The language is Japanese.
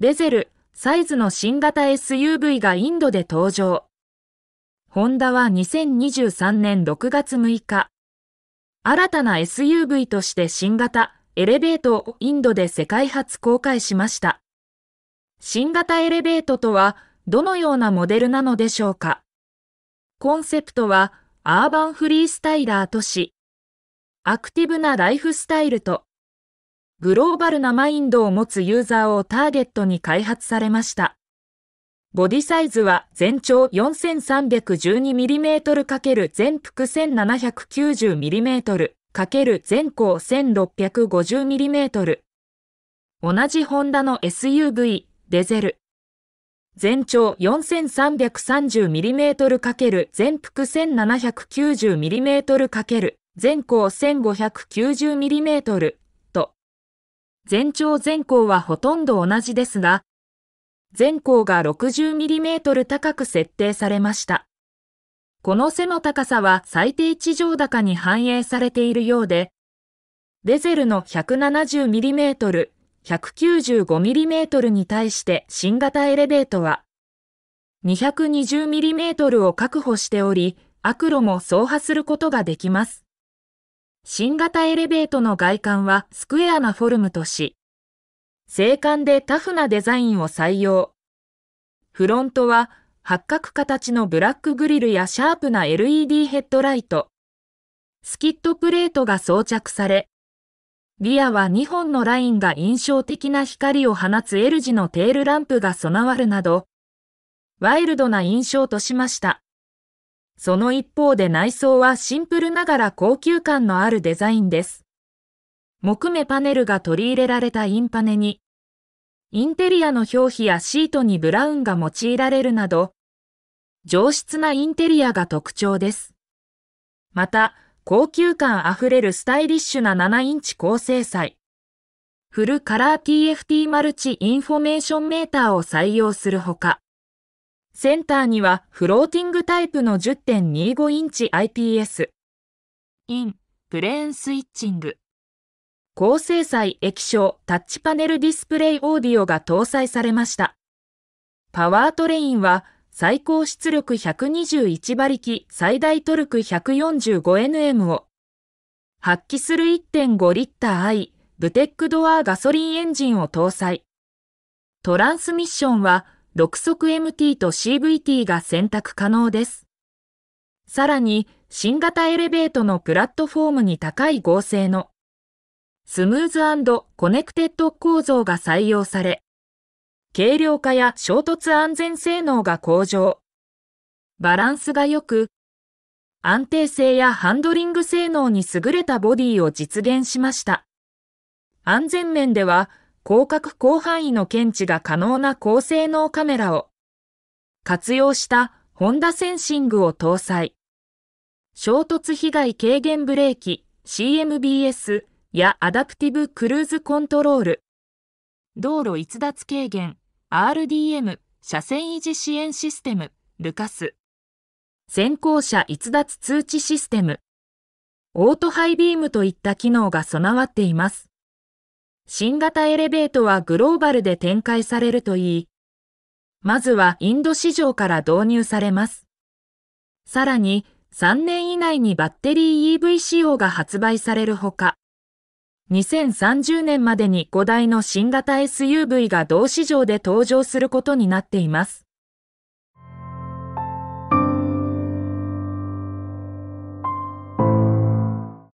ベゼル、サイズの新型 SUV がインドで登場。ホンダは2023年6月6日、新たな SUV として新型エレベートをインドで世界初公開しました。新型エレベートとはどのようなモデルなのでしょうかコンセプトはアーバンフリースタイラーとし、アクティブなライフスタイルとグローバルなマインドを持つユーザーをターゲットに開発されました。ボディサイズは全長 4312mm× 全幅 1790mm× 全高 1650mm 同じホンダの SUV デゼル全長 4330mm× 全幅 1790mm× 全高 1590mm 全長全高はほとんど同じですが、全高が 60mm 高く設定されました。この背の高さは最低地上高に反映されているようで、デゼルの 170mm、195mm に対して新型エレベートは 220mm を確保しており、悪路も走破することができます。新型エレベートの外観はスクエアなフォルムとし、精悍でタフなデザインを採用。フロントは八角形のブラックグリルやシャープな LED ヘッドライト、スキットプレートが装着され、リアは2本のラインが印象的な光を放つ L 字のテールランプが備わるなど、ワイルドな印象としました。その一方で内装はシンプルながら高級感のあるデザインです。木目パネルが取り入れられたインパネに、インテリアの表皮やシートにブラウンが用いられるなど、上質なインテリアが特徴です。また、高級感あふれるスタイリッシュな7インチ高精細。フルカラー TFT マルチインフォメーションメーターを採用するほか、センターにはフローティングタイプの10.25インチ IPS、イン、プレーンスイッチング、高精細液晶タッチパネルディスプレイオーディオが搭載されました。パワートレインは最高出力121馬力、最大トルク 145Nm を発揮する1.5リッター i ブテックドアガソリンエンジンを搭載。トランスミッションは6速 MT と CVT が選択可能です。さらに、新型エレベートのプラットフォームに高い合成のスムーズコネクテッド構造が採用され、軽量化や衝突安全性能が向上。バランスが良く、安定性やハンドリング性能に優れたボディを実現しました。安全面では、広角広範囲の検知が可能な高性能カメラを活用したホンダセンシングを搭載。衝突被害軽減ブレーキ CMBS やアダプティブクルーズコントロール。道路逸脱軽減 RDM 車線維持支援システムルカス。先行車逸脱通知システム。オートハイビームといった機能が備わっています。新型エレベートはグローバルで展開されるといい、まずはインド市場から導入されます。さらに、3年以内にバッテリー EV 仕様が発売されるほか、2030年までに5台の新型 SUV が同市場で登場することになっています。